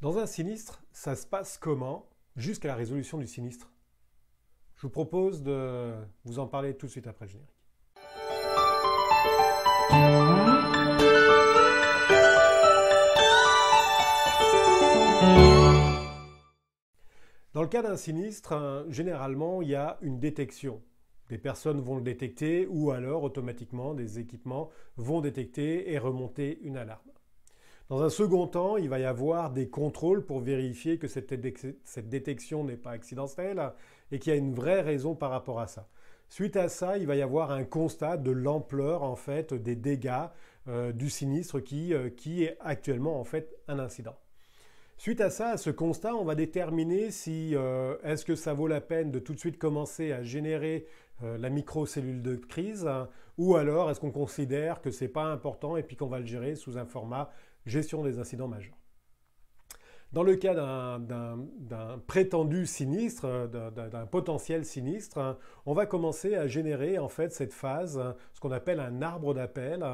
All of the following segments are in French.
Dans un sinistre, ça se passe comment jusqu'à la résolution du sinistre Je vous propose de vous en parler tout de suite après le générique. Dans le cas d'un sinistre, hein, généralement, il y a une détection. Des personnes vont le détecter ou alors automatiquement des équipements vont détecter et remonter une alarme. Dans un second temps, il va y avoir des contrôles pour vérifier que cette, détection n'est pas accidentelle et qu'il y a une vraie raison par rapport à ça. Suite à ça, il va y avoir un constat de l'ampleur en fait des dégâts euh, du sinistre euh, qui, est actuellement en fait un incident. Suite à ça, à ce constat, on va déterminer si euh, est-ce que ça vaut la peine de tout de suite commencer à générer la la microcellule de crise hein, ou alors est-ce qu'on considère que ce n'est pas important et puis qu'on va le gérer sous un format gestion des incidents majeurs. Dans le cas d'un prétendu sinistre, euh, d'un potentiel sinistre, on va commencer à générer en fait cette phase, ce qu'on appelle un arbre d'appel,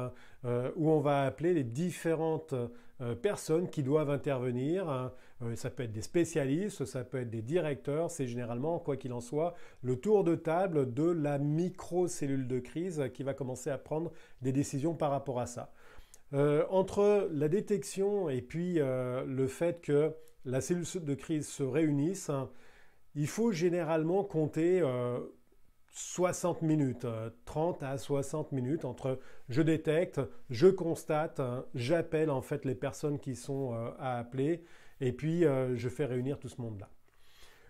euh, où on va appeler les différentes euh, personnes qui doivent intervenir. Ça peut être des spécialistes, ça peut être des directeurs, c'est généralement, quoi qu'il en soit, le tour de table de la microcellule de crise qui va commencer à prendre des décisions par rapport à ça. Euh, entre la détection et puis euh, le fait que la cellule de crise se réunisse, hein, il faut généralement compter 60 euh, minutes, 30 à 60 minutes entre je détecte, je constate, hein, j'appelle en fait les personnes qui sont à appeler et puis je fais réunir tout ce monde-là.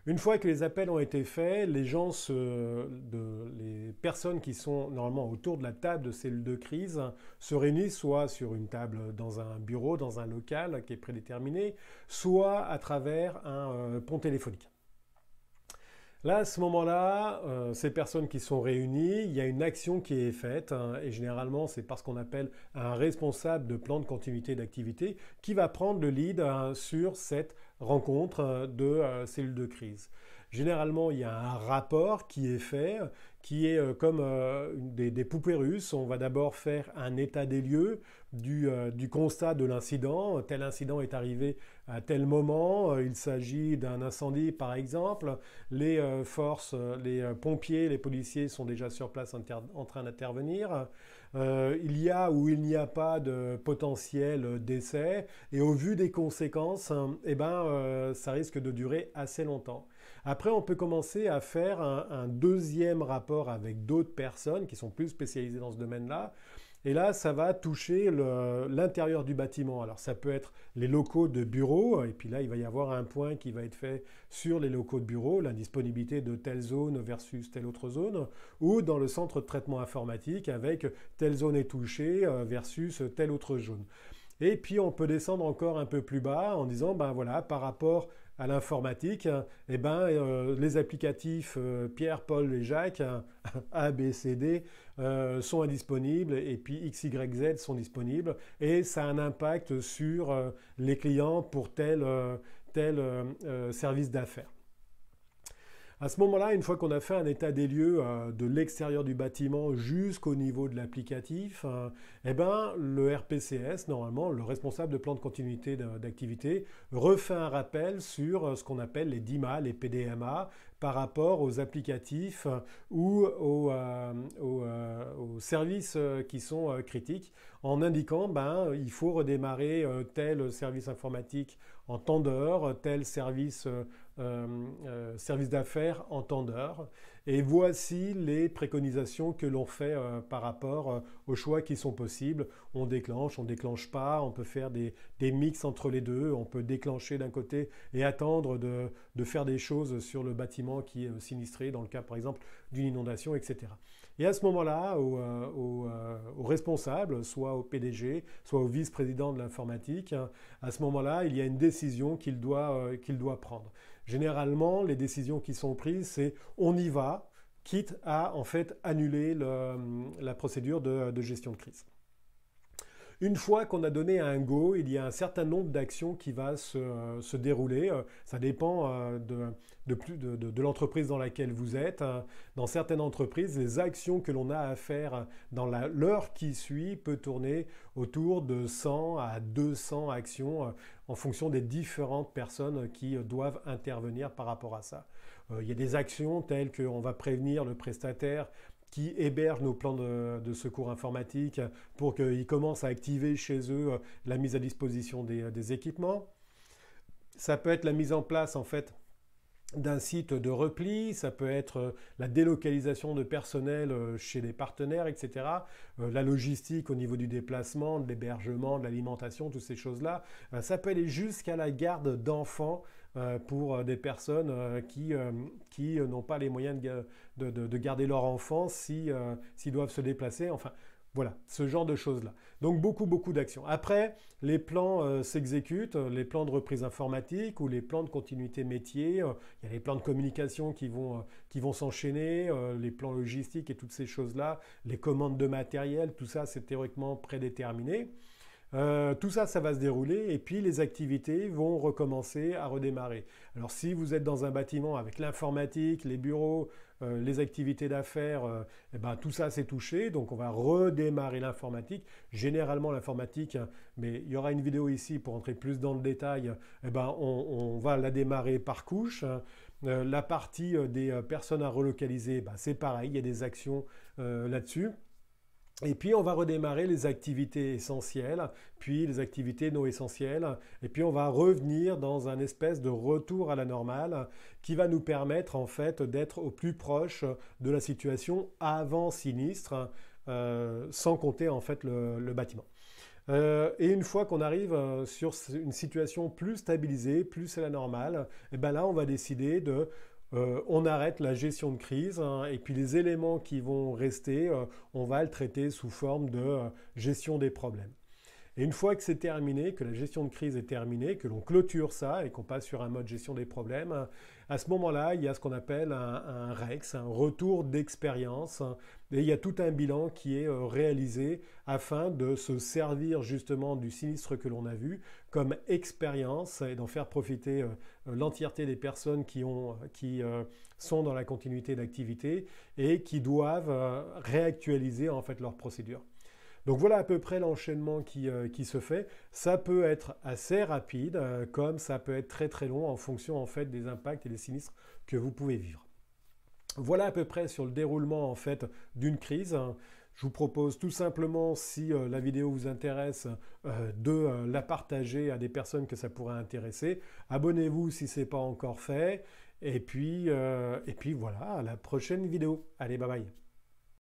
Une fois que les appels ont été faits, les gens, de, les personnes qui sont normalement autour de la table de cellules de crise se réunissent soit sur une table dans un bureau, dans un local qui est prédéterminé, soit à travers un euh, pont téléphonique. Là, à ce moment-là, euh, ces personnes qui sont réunies, il y a une action qui est faite, hein, et généralement c'est parce qu'on appelle un responsable de plan de continuité d'activité qui va prendre le lead hein, sur cette rencontre euh, de euh, cellules de crise. Généralement, il y a un rapport qui est fait qui est euh, comme euh, des, poupées russes. On va d'abord faire un état des lieux du euh, constat de l'incident. Tel incident est arrivé à tel moment. Il s'agit d'un incendie, par exemple. Les forces, les pompiers, les policiers sont déjà sur place en train d'intervenir. Euh, il y a ou il n'y a pas de potentiel euh, d'essai et au vu des conséquences, hein, eh ben, euh, ça risque de durer assez longtemps. Après, on peut commencer à faire un deuxième rapport avec d'autres personnes qui sont plus spécialisées dans ce domaine-là, et là, ça va toucher l'intérieur du bâtiment. Alors, ça peut être les locaux de bureau, et puis là, il va y avoir un point qui va être fait sur les locaux de bureau, la disponibilité de telle zone versus telle autre zone, ou dans le centre de traitement informatique avec telle zone est touchée euh, versus telle autre zone. Et puis on peut descendre encore un peu plus bas en disant, ben voilà, par rapport à l'informatique, eh ben, euh, les applicatifs euh, Pierre, Paul et Jacques, hein, A, B, C, D, euh, sont indisponibles et puis XYZ sont disponibles et ça a un impact sur euh, les clients pour tel, euh, tel service d'affaires. À ce moment-là, une fois qu'on a fait un état des lieux euh, de l'extérieur du bâtiment jusqu'au niveau de l'applicatif, euh, eh ben, le RPCS, normalement, le responsable de plan de continuité d'activité, refait un rappel sur euh, ce qu'on appelle les DIMA, les PDMA, par rapport aux applicatifs ou aux, services qui sont critiques en indiquant ben il faut redémarrer tel service informatique en temps d'heure, tel service euh, euh, service d'affaires entendeur. Et voici les préconisations que l'on fait euh, par rapport aux choix qui sont possibles. On déclenche, on déclenche pas, on peut faire des, des mix entre les deux, on peut déclencher d'un côté et attendre de, faire des choses sur le bâtiment qui est sinistré, dans le cas par exemple d'une inondation, etc. Et à ce moment-là, aux au, responsables, soit au PDG, soit au vice-président de l'informatique, à ce moment-là, il y a une décision qu'il doit prendre. Généralement, les décisions qui sont prises, c'est on y va, quitte à en fait annuler la procédure de gestion de crise. Une fois qu'on a donné un go, il y a un certain nombre d'actions qui va se, dérouler. Euh, ça dépend euh, de, de, de l'entreprise dans laquelle vous êtes. Euh, dans certaines entreprises, les actions que l'on a à faire dans l'heure qui suit peut tourner autour de 100 à 200 actions en fonction des différentes personnes qui doivent intervenir par rapport à ça. Il y a des actions telles qu'on va prévenir le prestataire qui hébergent nos plans de, secours informatique pour qu'ils commencent à activer chez eux euh, la mise à disposition des, euh, des équipements. Ça peut être la mise en place en fait d'un site de repli, ça peut être euh, la délocalisation de personnel chez des partenaires, etc. La logistique au niveau du déplacement, de l'hébergement, de l'alimentation, toutes ces choses-là. Ça peut aller jusqu'à la garde d'enfants euh, pour euh, des personnes euh, qui, qui n'ont pas les moyens de, de, garder leur enfant s'ils doivent se déplacer. Enfin, voilà, ce genre de choses-là. Donc beaucoup, beaucoup d'actions. Après, les plans s'exécutent, les plans de reprise informatique ou les plans de continuité métier. Il y a les plans de communication qui vont, qui vont s'enchaîner, les plans logistiques et toutes ces choses-là, les commandes de matériel, tout ça, c'est théoriquement prédéterminé. Euh, tout ça, ça va se dérouler et puis les activités vont recommencer à redémarrer. Alors si vous êtes dans un bâtiment avec l'informatique, les bureaux, euh, les activités d'affaires, euh, eh ben, tout ça c'est touché, donc on va redémarrer l'informatique. Généralement l'informatique, hein, mais il y aura une vidéo ici pour entrer plus dans le détail, eh ben, on, va la démarrer par couche. Hein. la partie des personnes à relocaliser, bah, c'est pareil, il y a des actions là-dessus. Et puis on va redémarrer les activités essentielles, puis les activités non essentielles, et puis on va revenir dans un espèce de retour à la normale qui va nous permettre en fait d'être au plus proche de la situation avant sinistre, euh, sans compter en fait le, bâtiment. Euh, et une fois qu'on arrive euh, sur une situation plus stabilisée, plus à la normale, et eh ben là on va décider de euh, on arrête la gestion de crise hein, et puis les éléments qui vont rester, euh, on va le traiter sous forme de euh, gestion des problèmes. Et une fois que c'est terminé, que la gestion de crise est terminée, que l'on clôture ça et qu'on passe sur un mode gestion des problèmes, à ce moment-là, il y a ce qu'on appelle un, un, REX, un retour d'expérience, et il y a tout un bilan qui est euh, réalisé afin de se servir justement du sinistre que l'on a vu comme expérience et d'en faire profiter euh, euh, l'entièreté des personnes qui, qui sont dans la continuité d'activité et qui doivent réactualiser en fait leurs procédures. Donc voilà à peu près l'enchaînement euh, qui, se fait. Ça peut être assez rapide, euh, comme ça peut être très très long en fonction en fait des impacts et des sinistres que vous pouvez vivre. Voilà à peu près sur le déroulement en fait d'une crise. Je vous propose tout simplement, si euh, la vidéo vous intéresse, de la partager à des personnes que ça pourrait intéresser. Abonnez-vous si ce n'est pas encore fait. Et puis, et puis voilà, à la prochaine vidéo. Allez, bye bye.